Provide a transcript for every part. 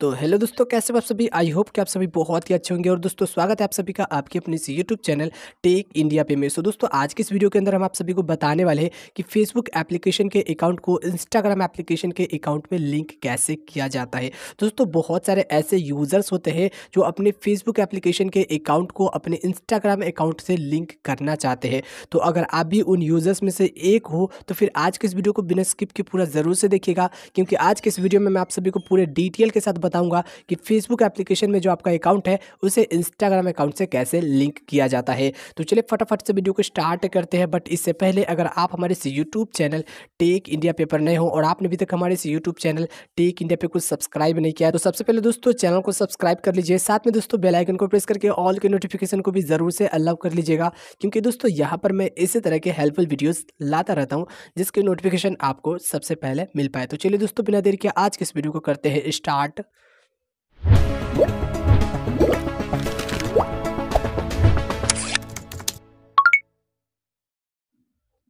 तो हेलो दोस्तों कैसे आप सभी आई होप कि आप सभी बहुत ही अच्छे होंगे और दोस्तों स्वागत है आप सभी का आपके अपने इस यूट्यूब चैनल टेक इंडिया पे में सो दोस्तों आज के इस वीडियो के अंदर हम आप सभी को बताने वाले हैं कि फेसबुक एप्लीकेशन के अकाउंट को इंस्टाग्राम एप्लीकेशन के अकाउंट में लिंक कैसे किया जाता है दोस्तों बहुत सारे ऐसे यूज़र्स होते हैं जो अपने फेसबुक एप्लीकेशन के अकाउंट को अपने इंस्टाग्राम अकाउंट से लिंक करना चाहते हैं तो अगर आप भी उन यूज़र्स में से एक हो तो फिर आज के इस वीडियो को बिना स्किप के पूरा ज़रूर से देखिएगा क्योंकि आज के इस वीडियो में मैं आप सभी को पूरे डिटेल के साथ बताऊंगा कि फेसबुक एप्लीकेशन में जो आपका अकाउंट है उसे इंस्टाग्राम अकाउंट से कैसे लिंक किया जाता है तो चलिए फटाफट से वीडियो को स्टार्ट करते हैं बट इससे पहले अगर आप हमारे इस YouTube channel Tech India paper नए हो और आपने अभी तक हमारे इस यूट्यूब चैनल टेक इंडिया पे कुछ सब्सक्राइब नहीं किया तो सबसे पहले दोस्तों चैनल को सब्सक्राइब कर लीजिए साथ में दोस्तों बेलाइकन को प्रेस करके ऑल के नोटिफिकेशन को भी ज़रूर से अलाउ कर लीजिएगा क्योंकि दोस्तों यहाँ पर मैं इसी तरह के हेल्पफुल वीडियोज़ लाता रहता हूँ जिसके नोटिफिकेशन आपको सबसे पहले मिल पाए तो चलिए दोस्तों बिना देर के आज के इस वीडियो को करते हैं स्टार्ट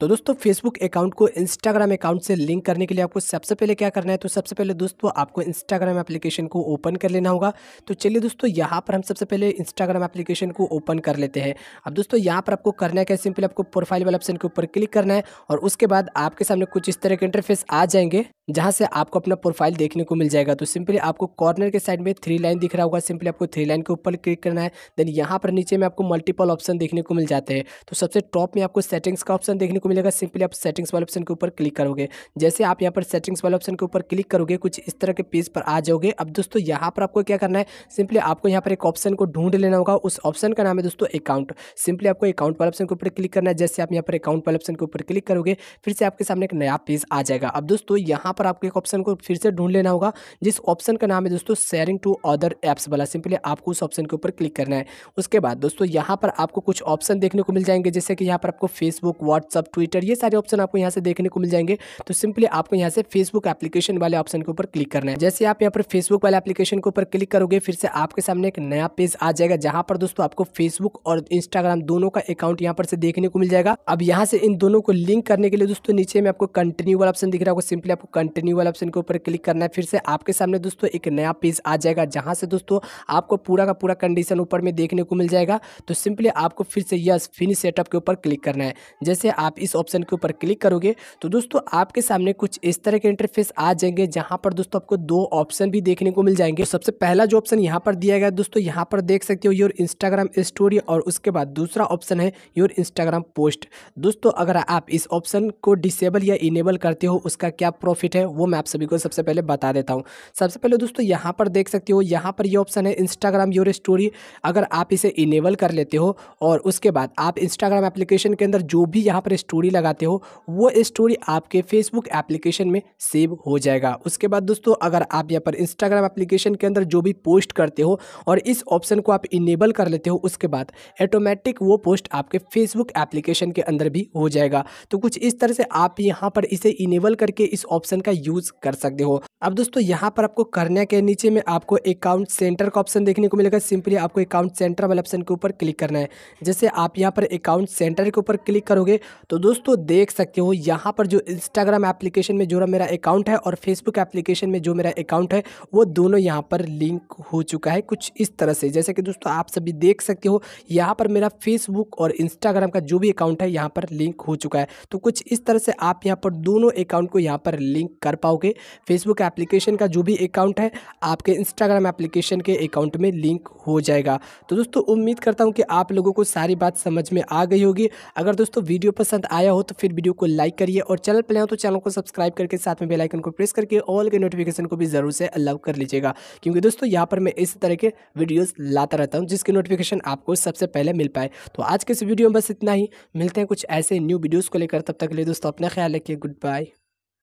तो दोस्तों फेसबुक अकाउंट को इंस्टाग्राम अकाउंट से लिंक करने के लिए आपको सबसे पहले क्या करना है तो सबसे पहले दोस्तों आपको इंस्टाग्राम एप्लीकेशन को ओपन कर लेना होगा तो चलिए दोस्तों यहाँ पर हम सबसे पहले इंस्टाग्राम एप्लीकेशन को ओपन कर लेते हैं अब दोस्तों यहाँ पर आपको करना है क्या सिंपल आपको प्रोफाइल वाले ऑप्शन के ऊपर क्लिक करना है और उसके बाद आपके सामने कुछ इस तरह के इंटरफेस आ जाएंगे जहाँ से आपको अपना प्रोफाइल देखने को मिल जाएगा तो सिंपली आपको कॉर्नर के साइड में थ्री लाइन दिख रहा होगा सिंपली आपको थ्री लाइन के ऊपर क्लिक करना है देन यहाँ पर नीचे में आपको मल्टीपल ऑप्शन देखने को मिल जाते हैं तो सबसे टॉप में आपको सेटिंग्स का ऑप्शन देखने को मिलेगा सिंपली आप सेटिंग्स वाले ऑप्शन के ऊपर क्लिक करोगे जैसे आप यहाँ पर सेटिंग्स वाले ऑप्शन के ऊपर क्लिक करोगे कुछ इस तरह के पेज पर आ जाओगे अब दोस्तों यहाँ पर आपको क्या करना है सिंपली आपको यहाँ पर एक ऑप्शन को ढूंढ लेना होगा उस ऑप्शन का नाम है दोस्तों अकाउंट सिंपली आपको अकाउंट वाले ऑप्शन के ऊपर क्लिक करना है जैसे आप यहाँ पर अकाउंट वाले ऑप्शन के ऊपर क्लिक करोगे फिर से आपके सामने एक नया पेज आ जाएगा अब दोस्तों यहाँ पर आपको एक ऑप्शन को फिर से ढूंढ लेना होगा जिस ऑप्शन का नाम है दोस्तों शेयरिंग टू अदर ऐप्स वाला सिंपली आपको उस ऑप्शन के ऊपर क्लिक करना है उसके बाद दोस्तों यहाँ पर आपको कुछ ऑप्शन देखने को मिल जाएंगे जैसे कि यहाँ पर आपको फेसबुक व्हाट्सअप ट्विटर ये सारे ऑप्शन आपको यहाँ से देखने को मिल जाएंगे तो सिंपली आपको यहाँ से फेसबुक एप्लीकेशन वाले ऑप्शन के ऊपर क्लिक करना है जैसे आप यहाँ पर फेसबुक वाले एप्लीकेशन के ऊपर क्लिक करोगे फिर से आपके सामने एक नया पेज आ जाएगा जहाँ पर दोस्तों आपको फेसबुक और इंस्टाग्राम दोनों का अकाउंट यहाँ पर से देखने को मिल जाएगा अब यहाँ से इन दोनों को लिंक करने के लिए दोस्तों नीचे में आपको कंटिन्यू वाला ऑप्शन दिख रहा होगा सिंपली आपको कंटिन्यू वाले ऑप्शन के ऊपर क्लिक करना है फिर से आपके सामने दोस्तों एक नया पेज आ जाएगा जहाँ से दोस्तों आपको पूरा का पूरा कंडीशन ऊपर में देखने को मिल जाएगा तो सिंपली आपको फिर से यस फिनिश सेटअप के ऊपर क्लिक करना है जैसे आप इस ऑप्शन के ऊपर क्लिक करोगे तो दोस्तों आपके सामने कुछ इस तरह के इंटरफेस आ जाएंगे जहाँ पर दोस्तों आपको दो ऑप्शन भी देखने को मिल जाएंगे तो सबसे पहला जो ऑप्शन यहाँ पर दिया गया दोस्तों यहाँ पर देख सकते हो योर इंस्टाग्राम स्टोरी और उसके बाद दूसरा ऑप्शन है योर इंस्टाग्राम पोस्ट दोस्तों अगर आप इस ऑप्शन को डिसेबल या इनेबल करते हो उसका क्या प्रॉफिट है है वो मैं आप सभी को सबसे पहले बता देता हूँ सबसे पहले दोस्तों यहाँ पर देख सकते हो यहाँ पर ये यह ऑप्शन है इंस्टाग्राम योर स्टोरी अगर आप इसे इनेबल कर लेते हो और उसके बाद आप इंस्टाग्राम एप्लीकेशन के अंदर जो भी यहाँ पर स्टोरी लगाते हो वो स्टोरी आपके फेसबुक एप्लीकेशन में सेव हो जाएगा उसके बाद दोस्तों अगर आप यहाँ पर इंस्टाग्राम एप्लीकेशन के अंदर जो भी पोस्ट करते हो और इस ऑप्शन को आप इनेबल कर लेते हो उसके बाद ऑटोमेटिक वो पोस्ट आपके फेसबुक एप्लीकेशन के अंदर भी हो जाएगा तो कुछ इस तरह से आप यहाँ पर इसे इनेबल करके इस ऑप्शन का यूज़ कर सकते हो अब दोस्तों यहाँ पर आपको करने के नीचे में आपको अकाउंट सेंटर का ऑप्शन देखने को मिलेगा सिंपली आपको अकाउंट सेंटर वाले ऑप्शन के ऊपर क्लिक करना है जैसे आप यहाँ पर अकाउंट सेंटर के ऊपर क्लिक करोगे तो दोस्तों देख सकते हो यहाँ पर जो इंस्टाग्राम एप्लीकेशन में जो मेरा अकाउंट है और फेसबुक एप्लीकेशन में जो मेरा अकाउंट है वो दोनों यहाँ पर लिंक हो चुका है कुछ इस तरह से जैसे कि दोस्तों आप सभी देख सकते हो यहाँ पर मेरा फेसबुक और इंस्टाग्राम का जो भी अकाउंट है यहाँ पर लिंक हो चुका है तो कुछ इस तरह से आप यहाँ पर दोनों अकाउंट को यहाँ पर लिंक कर पाओगे फेसबुक एप्लीकेशन का जो भी अकाउंट है आपके इंस्टाग्राम एप्लीकेशन के अकाउंट में लिंक हो जाएगा तो दोस्तों उम्मीद करता हूँ कि आप लोगों को सारी बात समझ में आ गई होगी अगर दोस्तों वीडियो पसंद आया हो तो फिर वीडियो को लाइक करिए और चैनल पर लें तो चैनल को सब्सक्राइब करके साथ में बेलाइकन को प्रेस करके ऑल के नोटिफिकेशन को भी ज़रूर से अलाउ कर लीजिएगा क्योंकि दोस्तों यहाँ पर मैं इस तरह के वीडियोज़ लाता रहता हूँ जिसकी नोटिफिकेशन आपको सबसे पहले मिल पाए तो आज के इस वीडियो में बस इतना ही मिलते हैं कुछ ऐसे न्यू वीडियोज़ को लेकर तब तक ले दोस्तों अपना ख्याल रखिए गुड बाय